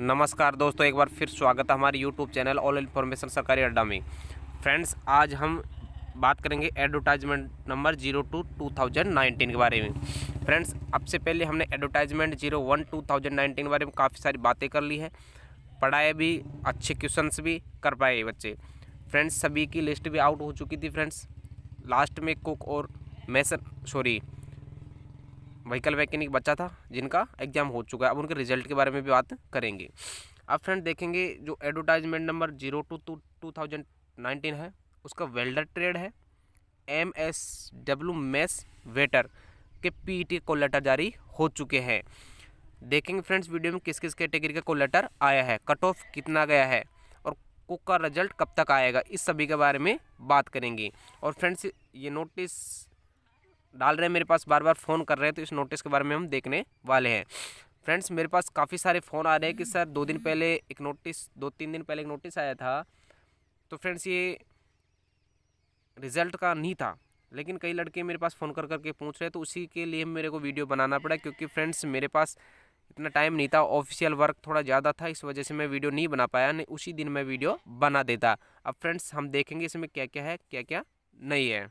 नमस्कार दोस्तों एक बार फिर स्वागत है हमारे यूट्यूब चैनल ऑल इन्फॉर्मेशन सरकारी अड्डा में फ्रेंड्स आज हम बात करेंगे advertisement number zero two two thousand nineteen के बारे में फ्रेंड्स अब से पहले हमने advertisement zero one two thousand nineteen के बारे में काफ़ी सारी बातें कर ली है पढ़ाए भी अच्छे क्वेश्चंस भी कर पाए बच्चे फ्रेंड्स सभी की लिस्ट भी आउट हो चुकी थी फ्रेंड्स लास्ट में कुक और मैसन सॉरी व्हीकल वैकेनिक बच्चा था जिनका एग्जाम हो चुका है अब उनके रिजल्ट के बारे में भी बात करेंगे अब फ्रेंड देखेंगे जो advertisement number zero two two two thousand nineteen है उसका वेल्डर ट्रेड है M S W mess waiter के पी टी को लेटर जारी हो चुके हैं देखेंगे फ्रेंड्स वीडियो में किस किस कैटेगरी का को लेटर आया है कट ऑफ कितना गया है और कुक का रिजल्ट कब तक आएगा इस सभी के बारे में बात करेंगे और फ्रेंड्स ये नोटिस डाल रहे हैं मेरे पास बार बार फ़ोन कर रहे हैं तो इस नोटिस के बारे में हम देखने वाले हैं फ्रेंड्स मेरे पास काफ़ी सारे फ़ोन आ रहे हैं कि सर दो दिन पहले एक नोटिस दो तीन दिन पहले एक नोटिस आया था तो फ्रेंड्स ये रिज़ल्ट का नहीं था लेकिन कई लड़के मेरे पास फ़ोन कर करके पूछ रहे तो उसी के लिए मेरे को वीडियो बनाना पड़ा क्योंकि फ्रेंड्स मेरे पास इतना टाइम नहीं था ऑफिशियल वर्क थोड़ा ज़्यादा था इस वजह से मैं वीडियो नहीं बना पाया नहीं उसी दिन मैं वीडियो बना देता अब फ्रेंड्स हम देखेंगे इसमें क्या क्या है क्या क्या नहीं है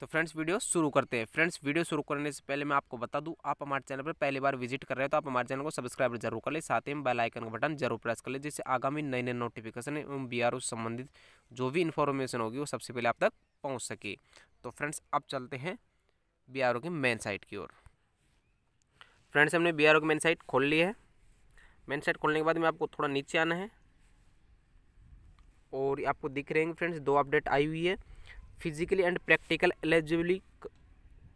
तो फ्रेंड्स वीडियो शुरू करते हैं फ्रेंड्स वीडियो शुरू करने से पहले मैं आपको बता दूं आप हमारे चैनल पर पहली बार विजिट कर रहे हो तो आप हमारे चैनल को सब्सक्राइब जरूर कर ले साथ ही में बेल आइकन का बटन जरूर प्रेस कर ले जिससे आगामी नए नए नोटिफिकेशन एवं बी आर संबंधित जो भी इन्फॉर्मेशन होगी वो सबसे पहले आप तक पहुँच सके तो फ्रेंड्स अब चलते हैं बी आर की मेन साइट की ओर फ्रेंड्स हमने बी आर की मेन साइट खोल ली है मेन साइट खोलने के बाद में आपको थोड़ा नीचे आना है और आपको दिख रहे हैं फ्रेंड्स दो अपडेट आई हुई है physically and practical eligibly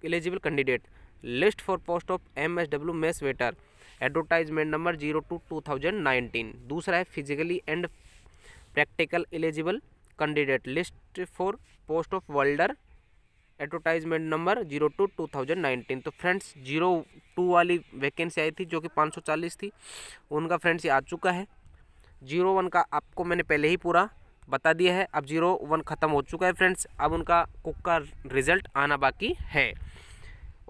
eligible candidate list for post of M S W mess waiter advertisement number zero two two thousand nineteen दूसरा है physically and practical eligible candidate list for post of welder advertisement number zero two two thousand nineteen तो friends zero two वाली vacancy आई थी जो कि पाँच सौ चालीस थी उनका फ्रेंड्स ये आ चुका है जीरो वन का आपको मैंने पहले ही पूरा बता दिया है अब जीरो वन ख़त्म हो चुका है फ्रेंड्स अब उनका कुक का रिज़ल्ट आना बाकी है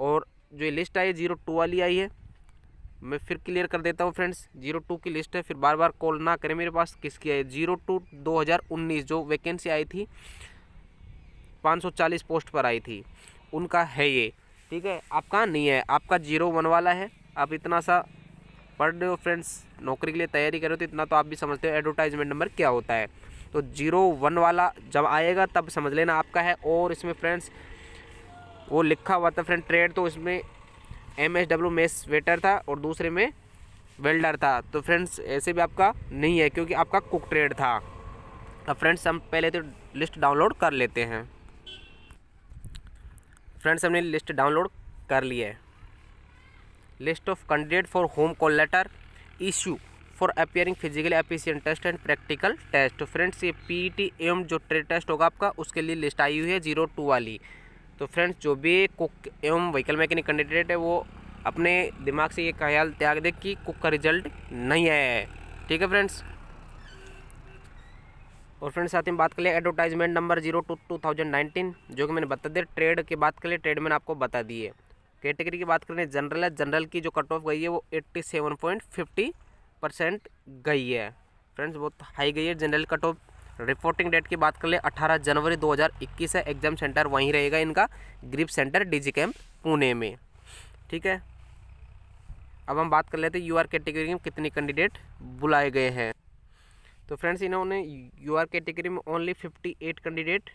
और जो ये लिस्ट आई है जीरो टू वाली आई है मैं फिर क्लियर कर देता हूँ फ्रेंड्स जीरो टू की लिस्ट है फिर बार बार कॉल ना करें मेरे पास किसकी आई जीरो टू दो हज़ार उन्नीस जो वैकेंसी आई थी पाँच सौ चालीस पोस्ट पर आई थी उनका है ये ठीक है आपका नहीं है आपका जीरो वन वाला है आप इतना सा पढ़ रहे हो फ्रेंड्स नौकरी के लिए तैयारी कर रहे हो तो इतना तो आप भी समझते हो एडवर्टाइजमेंट नंबर क्या होता है तो जीरो वन वाला जब आएगा तब समझ लेना आपका है और इसमें फ्रेंड्स वो लिखा हुआ था फ्रेंड ट्रेड तो इसमें M S W mess waiter था और दूसरे में वेल्डर था तो फ्रेंड्स ऐसे भी आपका नहीं है क्योंकि आपका कुक ट्रेड था अब फ्रेंड्स हम पहले तो लिस्ट डाउनलोड कर लेते हैं फ्रेंड्स हमने लिस्ट डाउनलोड कर ली है list of candidate for home call letter issue for appearing physically efficient test and practical test तो फ्रेंड्स ये पी टी एम जो ट्रेड टेस्ट होगा आपका उसके लिए लिस्ट आई हुई है जीरो टू वाली तो फ्रेंड्स जो भी कुक एवं व्हीकल मैकेनिक कैंडिडेट है वो अपने दिमाग से ये ख्याल त्याग दे कि कुक का रिजल्ट नहीं आया है ठीक है फ्रेंड्स और फ्रेंड्स साथ में बात कर लें advertisement number zero two two thousand nineteen जो कि मैंने बता दिया ट्रेड की बात कर लें ट्रेड मैंने आपको बता दी है कैटेगरी की बात करें जनरल है जनरल की जो कट ऑफ गई है वो eighty seven point fifty percent गई है फ्रेंड्स बहुत हाई गई है general cut off reporting date की बात कर ले 18 जनवरी 2021 है एग्जाम सेंटर वहीं रहेगा इनका ग्रिप सेंटर डीजी कैंप पुणे में ठीक है अब हम बात कर लेते हैं आर कैटेगरी में कितने कैंडिडेट बुलाए गए हैं तो फ्रेंड्स इन्होंने आर कैटेगरी में ओनली एट कैंडिडेट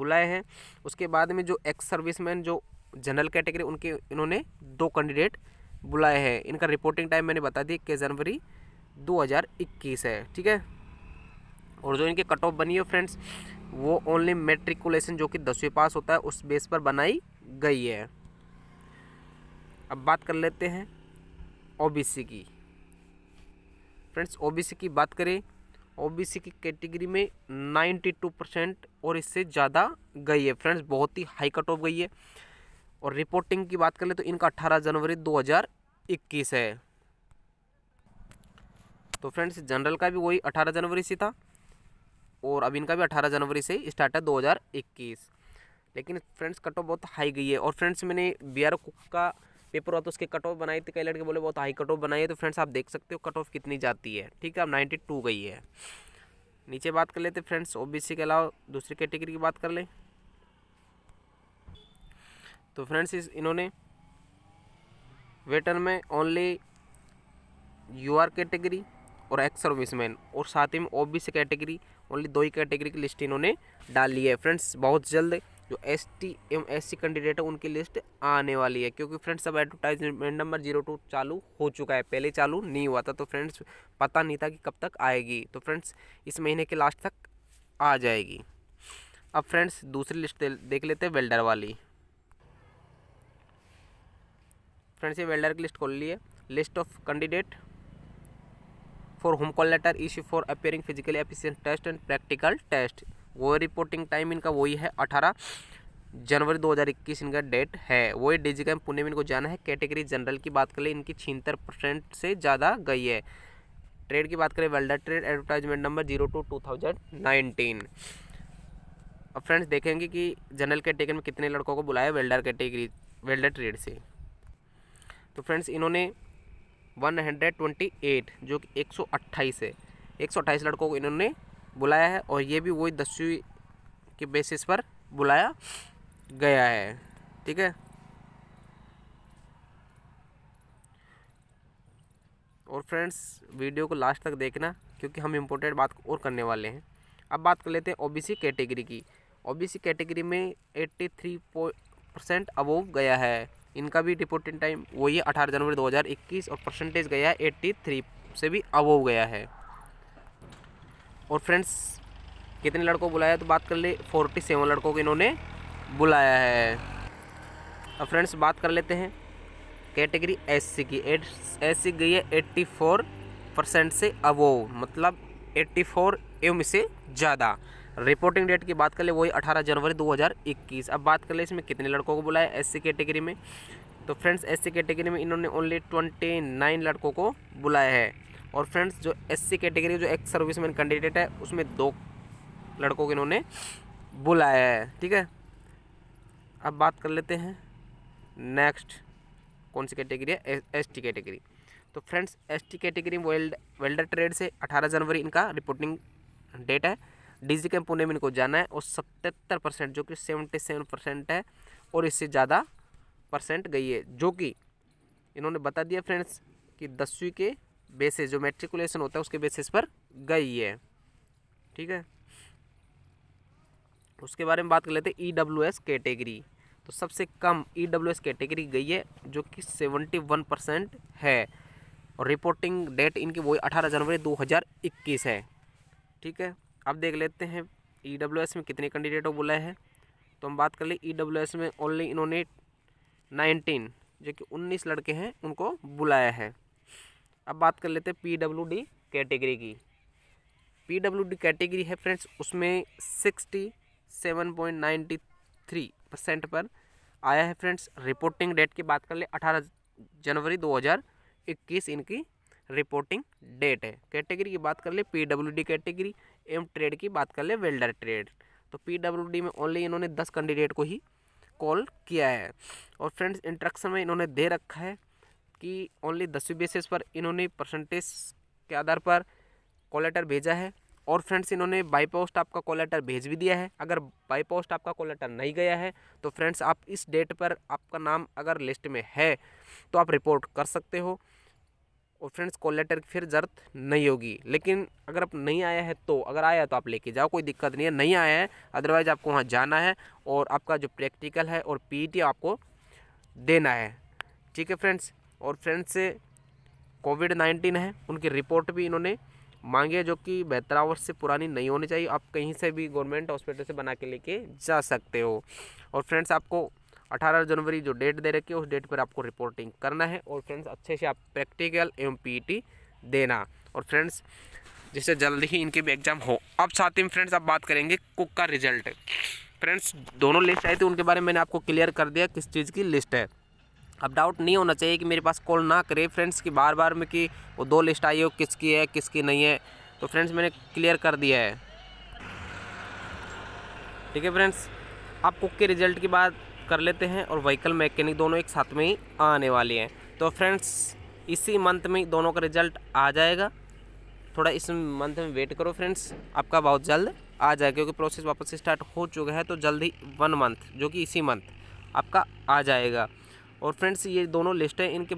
बुलाए हैं उसके बाद में जो एक्स सर्विसमैन जो जनरल कैटेगरी उनके इन्होंने दो कैंडिडेट बुलाए हैं इनका रिपोर्टिंग टाइम मैंने बता दी इक्कीस जनवरी 2021 है ठीक है और जो इनके कट ऑफ बनी है फ्रेंड्स वो ओनली मेट्रिकुलेशन जो कि दसवीं पास होता है उस बेस पर बनाई गई है अब बात कर लेते हैं ओबीसी की फ्रेंड्स ओबीसी की बात करें ओबीसी की कैटेगरी में 92 परसेंट और इससे ज़्यादा गई है फ्रेंड्स बहुत ही हाई कट ऑफ गई है और रिपोर्टिंग की बात कर ले तो इनका 18 जनवरी इक्कीस है तो फ्रेंड्स जनरल का भी वही अठारह जनवरी से था और अब इनका भी अठारह जनवरी से स्टार्ट है 2021 लेकिन फ्रेंड्स कट ऑफ बहुत हाई गई है और फ्रेंड्स मैंने बी आर कुक का पेपर हुआ तो उसके कट ऑफ बनाए थे कई लड़के बोले बहुत हाई कट ऑफ बनाई है तो फ्रेंड्स आप देख सकते हो कट ऑफ कितनी जाती है ठीक है अब नाइन्टी टू गई है नीचे बात कर लेते फ्रेंड्स ओ के अलावा दूसरी कैटेगरी की बात कर लें तो फ्रेंड्स इस इन्होंने वेटर में ओनली यू आर कैटेगरी और एक्स सर्विसमैन और साथ ही में O B C category only दो ही कैटेगरी की लिस्ट इन्होंने डाली है फ्रेंड्स बहुत जल्द जो एस टी एवं एस सी कैंडिडेट है उनकी लिस्ट आने वाली है क्योंकि फ्रेंड्स अब एडवर्टाइजमेंट नंबर जीरो टू चालू हो चुका है पहले चालू नहीं हुआ था तो फ्रेंड्स पता नहीं था कि कब तक आएगी तो फ्रेंड्स इस महीने के लास्ट तक आ जाएगी अब फ्रेंड्स दूसरी लिस्ट देख लेते हैं वेल्डर वाली फ्रेंड्स ये वेल्डर की लिस्ट खोल ली है list of candidate for home call letter issue for appearing physically efficient test and practical test वो रिपोर्टिंग टाइम इनका वही है अठारह जनवरी 2021 इनका डेट है वही डी कैम पुणे में इनको जाना है कैटेगरी जनरल की बात करें इनकी छिहत्तर परसेंट से ज़्यादा गई है ट्रेड की बात करें welder trade advertisement number zero two two thousand nineteen अब फ्रेंड्स देखेंगे कि जनरल कैटेगरी में कितने लड़कों को बुलाया वेल्डर कैटेगरी वेल्डर ट्रेड से तो फ्रेंड्स इन्होंने 128 जो कि 128 है 128 लड़कों को इन्होंने बुलाया है और ये भी वही दसवीं के बेसिस पर बुलाया गया है ठीक है और फ्रेंड्स वीडियो को लास्ट तक देखना क्योंकि हम इम्पोर्टेंट बात और करने वाले हैं अब बात कर लेते हैं ओबीसी कैटेगरी की ओबीसी कैटेगरी में 83 परसेंट अबोव गया है इनका भी रिपोर्टिंग टाइम वही है अठारह जनवरी दो हज़ार इक्कीस और परसेंटेज गया है एट्टी थ्री से भी अबोव गया है और फ्रेंड्स कितने लड़कों को बुलाया तो बात कर ले फोर्टी सेवन लड़कों को इन्होंने बुलाया है अब फ्रेंड्स बात कर लेते हैं कैटेगरी एस सी की एस सी गई है एट्टी फोर परसेंट से अबोव मतलब एट्टी फोर एवं से ज़्यादा रिपोर्टिंग डेट की बात कर ले वही 18 जनवरी 2021 अब बात कर ले इसमें कितने लड़कों को बुलाया एससी कैटेगरी में तो फ्रेंड्स एससी कैटेगरी में इन्होंने ओनली ट्वेंटी नाइन लड़कों को बुलाया है और फ्रेंड्स जो एससी कैटेगरी जो एक्स सर्विसमैन कैंडिडेट है उसमें दो लड़कों को इन्होंने बुलाया है ठीक है अब बात कर लेते हैं नेक्स्ट कौन सी कैटेगरी है एस टी कैटेगरी तो friends S T category weld welder trade से अठारह जनवरी इनका रिपोर्टिंग डेट है डी कैम पुणे में इनको जाना है और सतहत्तर परसेंट जो कि सेवेंटी सेवन परसेंट है और इससे ज़्यादा परसेंट गई है जो कि इन्होंने बता दिया फ्रेंड्स कि दसवीं के बेसिस जो मेट्रिकुलेशन होता है उसके बेसिस पर गई है ठीक है उसके बारे में बात कर लेते हैं ई डब्ल्यू एस कैटेगरी तो सबसे कम ई डब्ल्यू एस कैटेगरी गई है जो कि सेवेंटी वन परसेंट है और रिपोर्टिंग डेट इनकी वही अठारह जनवरी दो हज़ार इक्कीस है ठीक है अब देख लेते हैं ई e में कितने कैंडिडेटों बुलाए हैं तो हम बात कर लें ई e में ओनली इन्होंने नाइनटीन जो कि उन्नीस लड़के हैं उनको बुलाया है अब बात कर लेते हैं पी डब्ल्यू डी कैटेगरी की पी डब्ल्यू डी कैटेगरी है फ्रेंड्स उसमें sixty seven point ninety three percent पर आया है फ्रेंड्स रिपोर्टिंग डेट की बात कर ले अठारह जनवरी दो हज़ार इक्कीस इनकी रिपोर्टिंग डेट है कैटेगरी की बात कर ले P W D category M trade की बात कर ले वेल्डर ट्रेड तो पी डब्ल्यू डी में ओनली इन्होंने दस कैंडिडेट को ही कॉल किया है और फ्रेंड्स इंट्रक्शन में इन्होंने दे रखा है कि ओनली दसवीं बेसिस पर इन्होंने परसेंटेज के आधार पर कॉल लेटर भेजा है और फ्रेंड्स इन्होंने बाई पोस्ट आपका कॉल लेटर भेज भी दिया है अगर बाई पोस्ट आपका कॉल लेटर नहीं गया है तो फ्रेंड्स आप इस डेट पर आपका नाम अगर लिस्ट में है तो आप रिपोर्ट कर सकते हो और फ्रेंड्स कॉल लेटर की फिर ज़रूरत नहीं होगी लेकिन अगर आप नहीं आया है तो अगर आया है तो आप लेके जाओ कोई दिक्कत नहीं है नहीं आया है अदरवाइज़ आपको वहाँ जाना है और आपका जो प्रैक्टिकल है और पीईटी e आपको देना है ठीक है फ्रेंड्स और फ्रेंड्स से कोविड नाइन्टीन है उनकी रिपोर्ट भी इन्होंने मांगी है जो कि बेहतर आवर्स से पुरानी नहीं होनी चाहिए आप कहीं से भी गवर्नमेंट हॉस्पिटल से बना के लेके जा सकते हो और फ्रेंड्स आपको 18 जनवरी जो डेट दे रखी है उस डेट पर आपको रिपोर्टिंग करना है और फ्रेंड्स अच्छे से आप प्रैक्टिकल एवं पीटी e देना और फ्रेंड्स जिससे जल्दी ही इनके भी एग्जाम हो अब साथ ही फ्रेंड्स आप बात करेंगे कुक का रिजल्ट फ्रेंड्स दोनों लिस्ट आई थी उनके बारे में मैंने आपको क्लियर कर दिया किस चीज़ की लिस्ट है अब डाउट नहीं होना चाहिए कि मेरे पास कॉल ना करे फ्रेंड्स की बार बार में कि वो दो लिस्ट आई हो किसकी है किसकी नहीं है तो फ्रेंड्स मैंने क्लियर कर दिया है ठीक है फ्रेंड्स आप कुक के रिजल्ट की बात कर लेते हैं और व्हीकल मैकेनिक दोनों एक साथ में ही आने वाले हैं तो फ्रेंड्स इसी मंथ में दोनों का रिजल्ट आ जाएगा थोड़ा इस मंथ में वेट करो फ्रेंड्स आपका बहुत जल्द आ जाएगा क्योंकि प्रोसेस वापस स्टार्ट हो चुका है तो जल्द ही वन मंथ जो कि इसी मंथ आपका आ जाएगा और फ्रेंड्स ये दोनों लिस्ट हैं इनके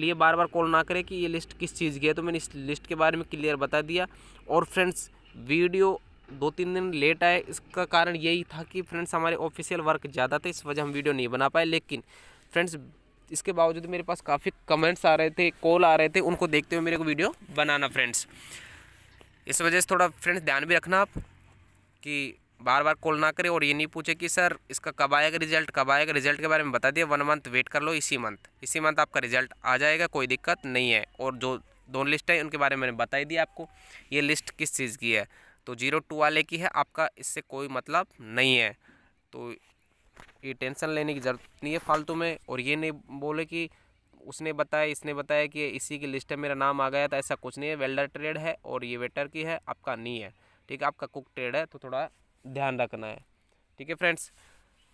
लिए बार बार कॉल ना करें कि ये लिस्ट किस चीज़ की है तो मैंने इस लिस्ट के बारे में क्लियर बता दिया और फ्रेंड्स वीडियो दो तीन दिन लेट आए इसका कारण यही था कि फ्रेंड्स हमारे ऑफिशियल वर्क ज़्यादा थे इस वजह हम वीडियो नहीं बना पाए लेकिन फ्रेंड्स इसके बावजूद मेरे पास काफ़ी कमेंट्स आ रहे थे कॉल आ रहे थे उनको देखते हुए मेरे को वीडियो बनाना फ्रेंड्स इस वजह से थोड़ा फ्रेंड्स ध्यान भी रखना आप कि बार बार कॉल ना करें और ये नहीं पूछे कि सर इसका कब आएगा रिजल्ट कब आएगा रिजल्ट के बारे में बता दिया वन मंथ वेट कर लो इसी मंथ इसी मंथ आपका रिजल्ट आ जाएगा कोई दिक्कत नहीं है और जो दो लिस्ट है उनके बारे में मैंने बताई दिया आपको ये लिस्ट किस चीज़ की है तो जीरो टू वाले की है आपका इससे कोई मतलब नहीं है तो ये टेंशन लेने की ज़रूरत नहीं है फालतू में और ये नहीं बोले कि उसने बताया इसने बताया कि इसी की लिस्ट में मेरा नाम आ गया था ऐसा कुछ नहीं है वेल्डर ट्रेड है और ये वेटर की है आपका नहीं है ठीक है आपका कुक ट्रेड है तो थोड़ा ध्यान रखना है ठीक है फ्रेंड्स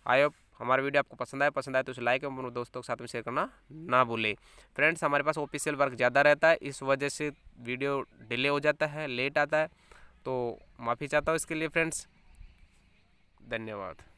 आई होप हमारा वीडियो आपको पसंद आया पसंद आए तो उसे लाइक और अपने दोस्तों के साथ में शेयर करना ना भूलें फ्रेंड्स हमारे पास ऑफिशियल वर्क ज़्यादा रहता है इस वजह से वीडियो डिले हो जाता है लेट आता है तो माफ़ी चाहता हूँ इसके लिए फ्रेंड्स धन्यवाद